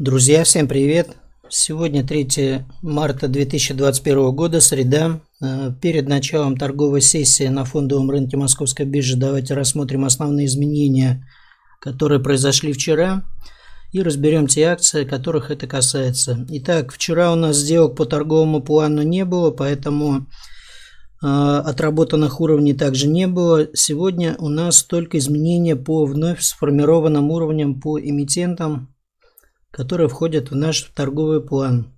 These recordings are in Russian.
Друзья, всем привет! Сегодня 3 марта 2021 года, среда. Э, перед началом торговой сессии на фондовом рынке Московской биржи давайте рассмотрим основные изменения, которые произошли вчера, и разберем те акции, которых это касается. Итак, вчера у нас сделок по торговому плану не было, поэтому э, отработанных уровней также не было. Сегодня у нас только изменения по вновь сформированным уровням по эмитентам которые входят в наш торговый план.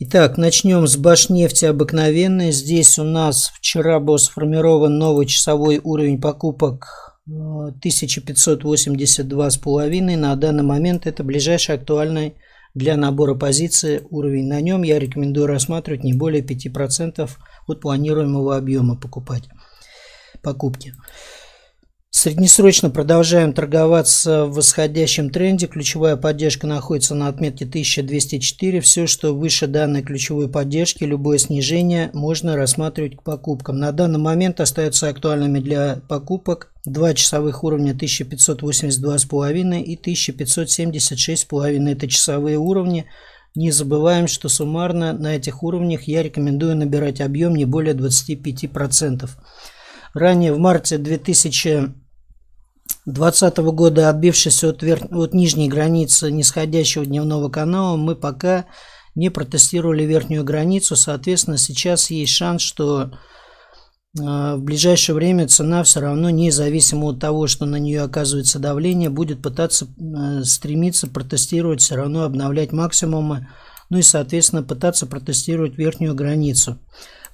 Итак, начнем с башнефти обыкновенной. Здесь у нас вчера был сформирован новый часовой уровень покупок 1582,5. Э, На данный момент это ближайший актуальный для набора позиции уровень. На нем я рекомендую рассматривать не более 5% от планируемого объема покупать, покупки. Среднесрочно продолжаем торговаться в восходящем тренде. Ключевая поддержка находится на отметке 1204. Все, что выше данной ключевой поддержки, любое снижение можно рассматривать к покупкам. На данный момент остаются актуальными для покупок два часовых уровня 1582,5 и 1576,5. Это часовые уровни. Не забываем, что суммарно на этих уровнях я рекомендую набирать объем не более 25%. Ранее в марте 2000 2020 года, отбившись от, вер... от нижней границы нисходящего дневного канала, мы пока не протестировали верхнюю границу. Соответственно, сейчас есть шанс, что а, в ближайшее время цена все равно, независимо от того, что на нее оказывается давление, будет пытаться а, стремиться протестировать, все равно обновлять максимумы, ну и, соответственно, пытаться протестировать верхнюю границу.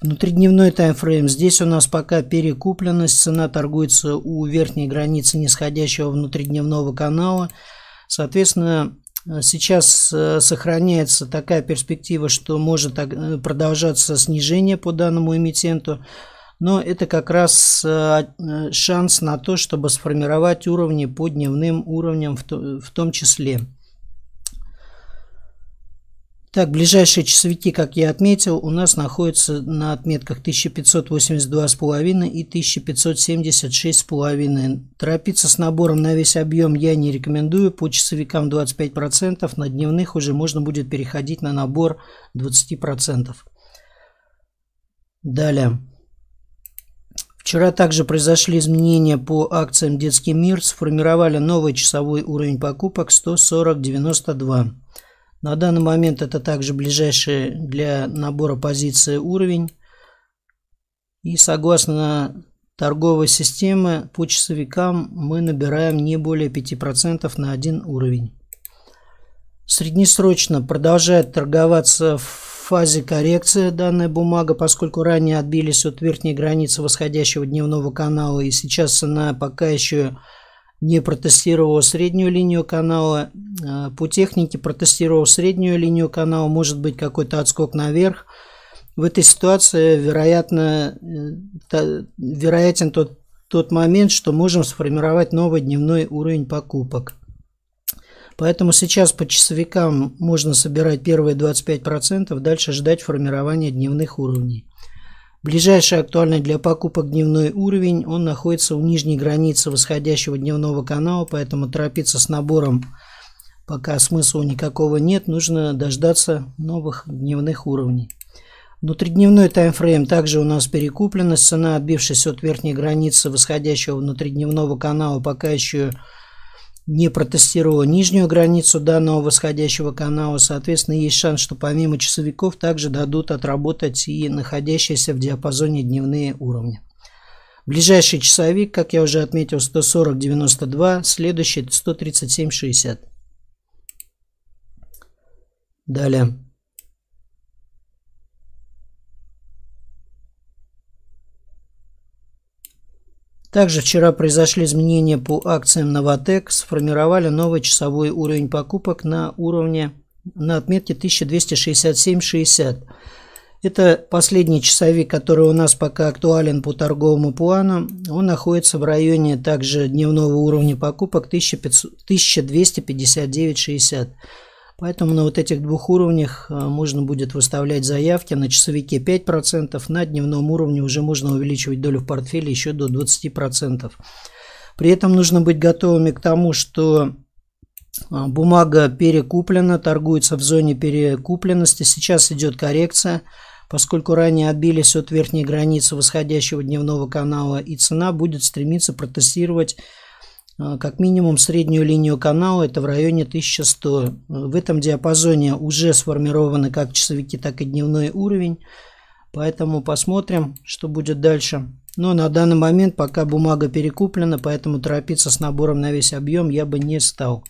Внутридневной таймфрейм. Здесь у нас пока перекупленность. Цена торгуется у верхней границы нисходящего внутридневного канала. Соответственно, э, сейчас э, сохраняется такая перспектива, что может э, продолжаться снижение по данному эмитенту. Но это как раз шанс на то, чтобы сформировать уровни по дневным уровням в том числе. Так, ближайшие часовики, как я отметил, у нас находятся на отметках 1582,5 и 1576,5. Торопиться с набором на весь объем я не рекомендую. По часовикам 25%, на дневных уже можно будет переходить на набор 20%. Далее. Вчера также произошли изменения по акциям «Детский мир». Сформировали новый часовой уровень покупок 140.92. На данный момент это также ближайший для набора позиции уровень. И согласно торговой системы по часовикам мы набираем не более 5% на один уровень. Среднесрочно продолжает торговаться в фазе коррекции данная бумага, поскольку ранее отбились от верхней границы восходящего дневного канала и сейчас она пока еще не протестировал среднюю линию канала. А, по технике протестировал среднюю линию канала, может быть какой-то отскок наверх. В этой ситуации вероятно, э, вероятен тот, тот момент, что можем сформировать новый дневной уровень покупок. Поэтому сейчас по часовикам можно собирать первые 25%, дальше ждать формирования дневных уровней. Ближайший актуальный для покупок дневной уровень, он находится у нижней границы восходящего дневного канала, поэтому торопиться с набором пока смысла никакого нет, нужно дождаться новых дневных уровней. Внутридневной таймфрейм также у нас перекуплен. Цена, отбившись от верхней границы восходящего внутридневного канала, пока еще не протестировала нижнюю границу данного восходящего канала. Соответственно, есть шанс, что помимо часовиков также дадут отработать и находящиеся в диапазоне дневные уровни. Ближайший часовик, как я уже отметил, 140.92, следующий 137.60. Далее. Также вчера произошли изменения по акциям «Новотек», сформировали новый часовой уровень покупок на уровне на отметке 1267.60. Это последний часовик, который у нас пока актуален по торговому плану. Он находится в районе также дневного уровня покупок 1259.60. Поэтому на вот этих двух уровнях э, можно будет выставлять заявки на часовике 5%, на дневном уровне уже можно увеличивать долю в портфеле еще до 20%. При этом нужно быть готовыми к тому, что э, бумага перекуплена, торгуется в зоне перекупленности. Сейчас идет коррекция, поскольку ранее отбились от верхней границы восходящего дневного канала, и цена будет стремиться протестировать а, как минимум среднюю линию канала, это в районе 1100. В этом диапазоне уже сформированы как часовики, так и дневной уровень. Поэтому посмотрим, что будет дальше. Но на данный момент пока бумага перекуплена, поэтому торопиться с набором на весь объем я бы не стал.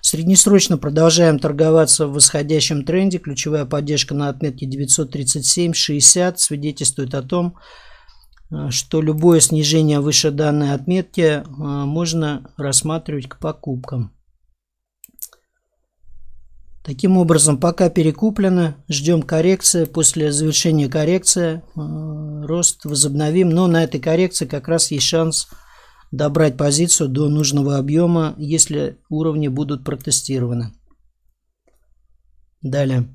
Среднесрочно продолжаем торговаться в восходящем тренде. Ключевая поддержка на отметке 937.60 свидетельствует о том, что Э, что любое снижение выше данной отметки э, можно рассматривать к покупкам. Таким образом, пока перекуплено, ждем коррекции. После завершения коррекции э, рост возобновим. Но на этой коррекции как раз есть шанс добрать позицию до нужного объема, если уровни будут протестированы. Далее.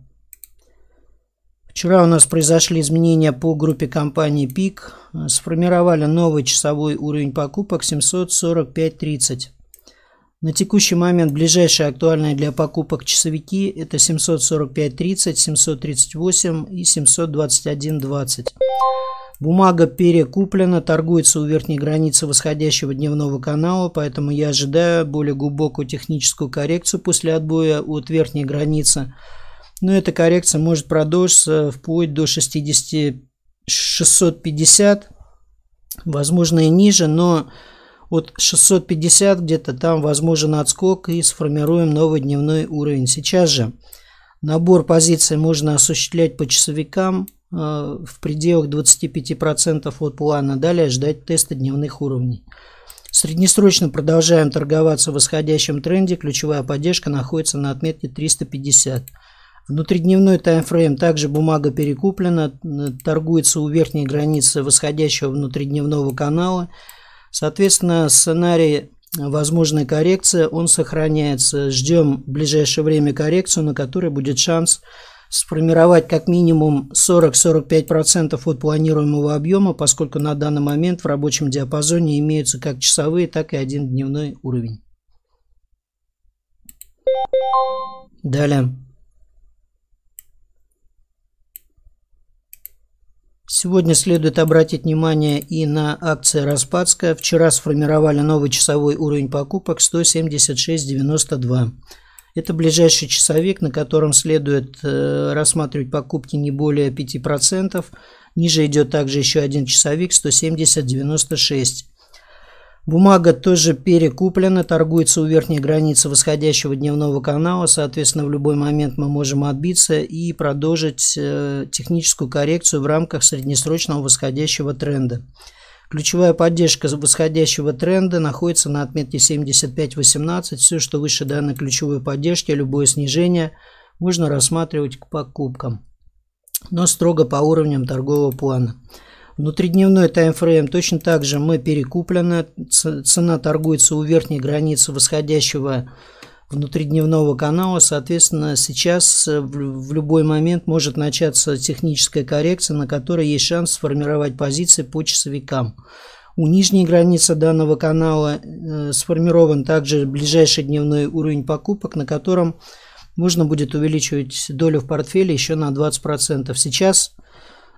Вчера у нас произошли изменения по группе компании ПИК. Сформировали новый часовой уровень покупок 745.30. На текущий момент ближайшие актуальные для покупок часовики это 745.30, 738 и 721.20. Бумага перекуплена, торгуется у верхней границы восходящего дневного канала, поэтому я ожидаю более глубокую техническую коррекцию после отбоя от верхней границы но ну, эта коррекция может продолжиться вплоть до 60 650, возможно и ниже, но от 650 где-то там возможен отскок и сформируем новый дневной уровень. Сейчас же набор позиций можно осуществлять по часовикам э, в пределах 25% от плана. Далее ждать теста дневных уровней. Среднесрочно продолжаем торговаться в восходящем тренде. Ключевая поддержка находится на отметке 350. Внутридневной таймфрейм также бумага перекуплена, торгуется у верхней границы восходящего внутридневного канала. Соответственно, сценарий возможной коррекции, он сохраняется. Ждем в ближайшее время коррекцию, на которой будет шанс сформировать как минимум 40-45% от планируемого объема, поскольку на данный момент в рабочем диапазоне имеются как часовые, так и один дневной уровень. Далее. Сегодня следует обратить внимание и на акции Распадска. Вчера сформировали новый часовой уровень покупок 176.92. Это ближайший часовик, на котором следует э, рассматривать покупки не более 5%. Ниже идет также еще один часовик 170.96. Бумага тоже перекуплена, торгуется у верхней границы восходящего дневного канала. Соответственно, в любой момент мы можем отбиться и продолжить э, техническую коррекцию в рамках среднесрочного восходящего тренда. Ключевая поддержка восходящего тренда находится на отметке 75.18. Все, что выше данной ключевой поддержки, любое снижение можно рассматривать к покупкам, но строго по уровням торгового плана. Внутридневной таймфрейм точно так же мы перекуплены. Цена торгуется у верхней границы восходящего внутридневного канала. Соответственно, сейчас э, в любой момент может начаться техническая коррекция, на которой есть шанс сформировать позиции по часовикам. У нижней границы данного канала э, сформирован также ближайший дневной уровень покупок, на котором можно будет увеличивать долю в портфеле еще на 20%. Сейчас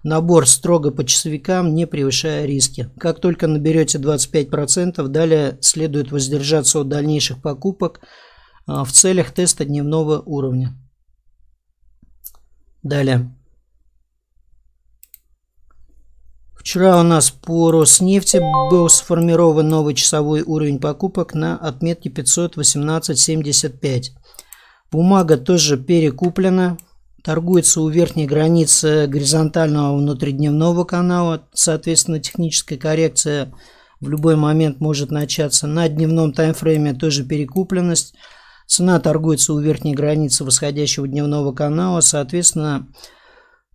Набор строго по часовикам, не превышая риски. Как только наберете 25%, далее следует воздержаться от дальнейших покупок а, в целях теста дневного уровня. Далее. Вчера у нас по Роснефти был сформирован новый часовой уровень покупок на отметке 518.75. Бумага тоже перекуплена торгуется у верхней границы горизонтального внутридневного канала, соответственно, техническая коррекция в любой момент может начаться. На дневном таймфрейме тоже перекупленность. Цена торгуется у верхней границы восходящего дневного канала, соответственно,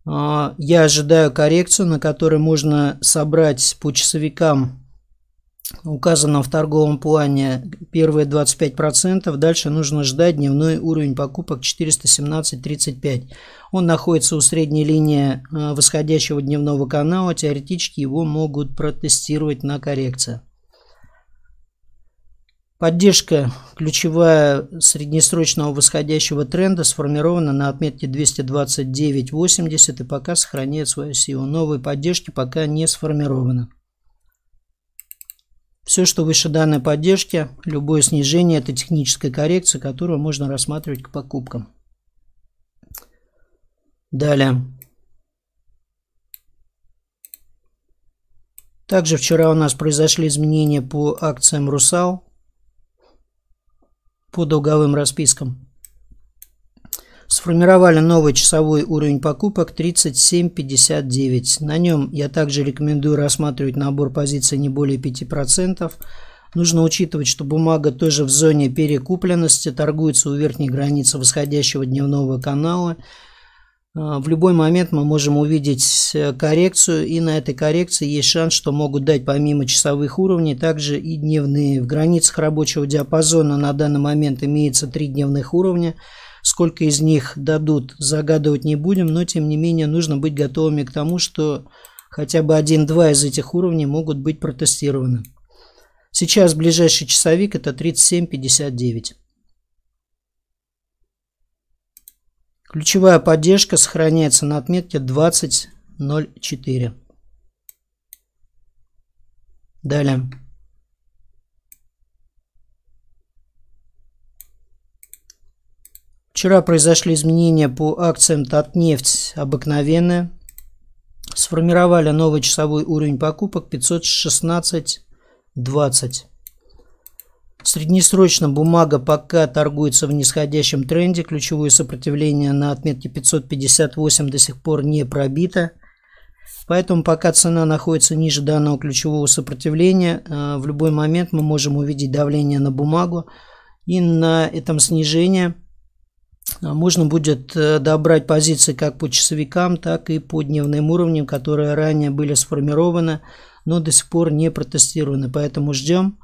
а, я ожидаю коррекцию, на которой можно собрать по часовикам Указано в торговом плане первые 25%, дальше нужно ждать дневной уровень покупок 417.35. Он находится у средней линии э, восходящего дневного канала, теоретически его могут протестировать на коррекцию. Поддержка ключевая среднесрочного восходящего тренда сформирована на отметке 229.80 и пока сохраняет свою силу. Новые поддержки пока не сформированы. Все, что выше данной поддержки, любое снижение – это техническая коррекция, которую можно рассматривать к покупкам. Далее. Также вчера у нас произошли изменения по акциям «Русал», по долговым распискам сформировали новый часовой уровень покупок 37.59. На нем я также рекомендую рассматривать набор позиций не более 5%. Нужно учитывать, что бумага тоже в зоне перекупленности, торгуется у верхней границы восходящего дневного канала. А, в любой момент мы можем увидеть э, коррекцию, и на этой коррекции есть шанс, что могут дать помимо часовых уровней также и дневные. В границах рабочего диапазона на данный момент имеется три дневных уровня – Сколько из них дадут, загадывать не будем, но тем не менее нужно быть готовыми к тому, что хотя бы один-два из этих уровней могут быть протестированы. Сейчас ближайший часовик это 37.59. Ключевая поддержка сохраняется на отметке 20.04. Далее. Вчера произошли изменения по акциям Татнефть обыкновенная. Сформировали новый часовой уровень покупок 516.20. Среднесрочно бумага пока торгуется в нисходящем тренде. Ключевое сопротивление на отметке 558 до сих пор не пробито. Поэтому пока цена находится ниже данного ключевого сопротивления, э, в любой момент мы можем увидеть давление на бумагу. И на этом снижение – а, можно будет э, добрать позиции как по часовикам, так и по дневным уровням, которые ранее были сформированы, но до сих пор не протестированы. Поэтому ждем.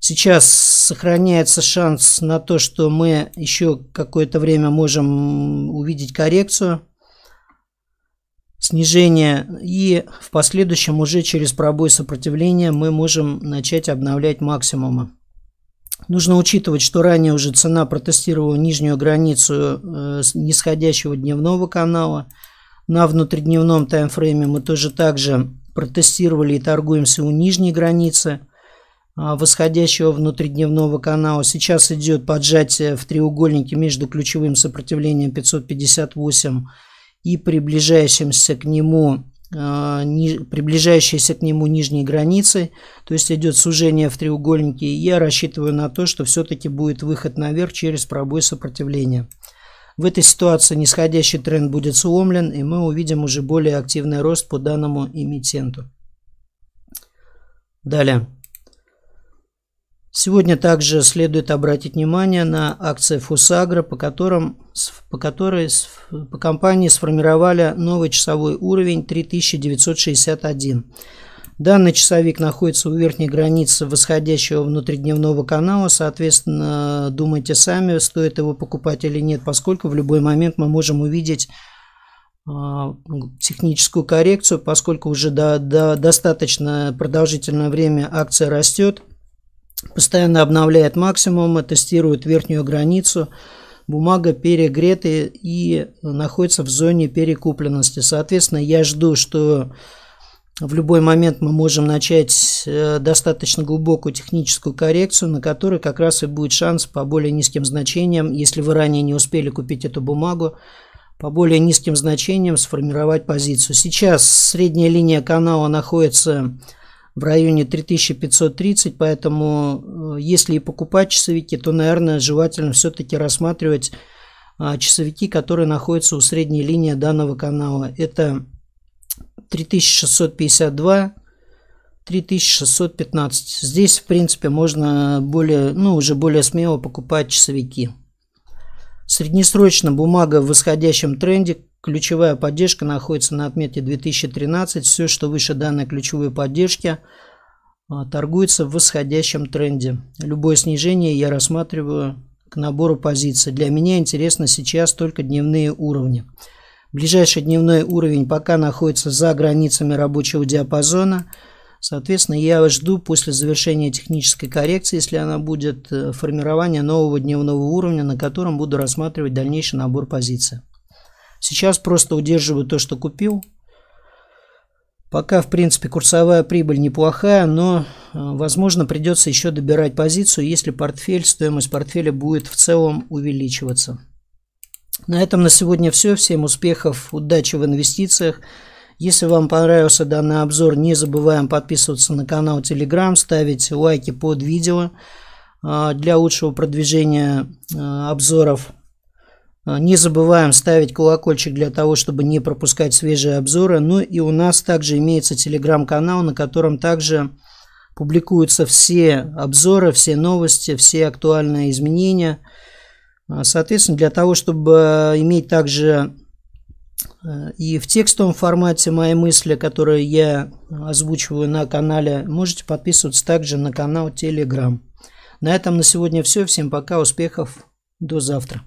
Сейчас сохраняется шанс на то, что мы еще какое-то время можем увидеть коррекцию, снижение, и в последующем уже через пробой сопротивления мы можем начать обновлять максимумы. Нужно учитывать, что ранее уже цена протестировала нижнюю границу э, нисходящего дневного канала. На внутридневном таймфрейме мы тоже также протестировали и торгуемся у нижней границы а, восходящего внутридневного канала. Сейчас идет поджатие в треугольнике между ключевым сопротивлением 558 и приближающимся к нему а, приближающейся к нему нижней границы, то есть идет сужение в треугольнике, и я рассчитываю на то, что все-таки будет выход наверх через пробой сопротивления. В этой ситуации нисходящий тренд будет сломлен, и мы увидим уже более активный рост по данному эмитенту. Далее. Сегодня также следует обратить внимание на акции «Фусагра», по, которым, по которой по компании сформировали новый часовой уровень 3961. Данный часовик находится у верхней границы восходящего внутридневного канала. Соответственно, думайте сами, стоит его покупать или нет, поскольку в любой момент мы можем увидеть а, техническую коррекцию, поскольку уже до, до достаточно продолжительное время акция растет постоянно обновляет максимумы, тестирует верхнюю границу. Бумага перегрета и находится в зоне перекупленности. Соответственно, я жду, что в любой момент мы можем начать э, достаточно глубокую техническую коррекцию, на которой как раз и будет шанс по более низким значениям, если вы ранее не успели купить эту бумагу, по более низким значениям сформировать позицию. Сейчас средняя линия канала находится в районе 3530, поэтому э, если и покупать часовики, то, наверное, желательно все-таки рассматривать а, часовики, которые находятся у средней линии данного канала. Это 3652, 3615. Здесь, в принципе, можно более, ну, уже более смело покупать часовики. Среднесрочно бумага в восходящем тренде, Ключевая поддержка находится на отметке 2013. Все, что выше данной ключевой поддержки, а, торгуется в восходящем тренде. Любое снижение я рассматриваю к набору позиций. Для меня интересны сейчас только дневные уровни. Ближайший дневной уровень пока находится за границами рабочего диапазона. Соответственно, я жду после завершения технической коррекции, если она будет, э, формирование нового дневного уровня, на котором буду рассматривать дальнейший набор позиций. Сейчас просто удерживаю то, что купил. Пока, в принципе, курсовая прибыль неплохая, но, э, возможно, придется еще добирать позицию, если портфель, стоимость портфеля будет в целом увеличиваться. На этом на сегодня все. Всем успехов, удачи в инвестициях. Если вам понравился данный обзор, не забываем подписываться на канал Telegram, ставить лайки под видео э, для лучшего продвижения э, обзоров. Э, не забываем ставить колокольчик для того, чтобы не пропускать свежие обзоры. Ну и у нас также имеется телеграм-канал, на котором также публикуются все обзоры, все новости, все актуальные изменения. Э, соответственно, для того, чтобы э, иметь также и в текстовом формате мои мысли, которые я озвучиваю на канале, можете подписываться также на канал Telegram. На этом на сегодня все. Всем пока, успехов, до завтра.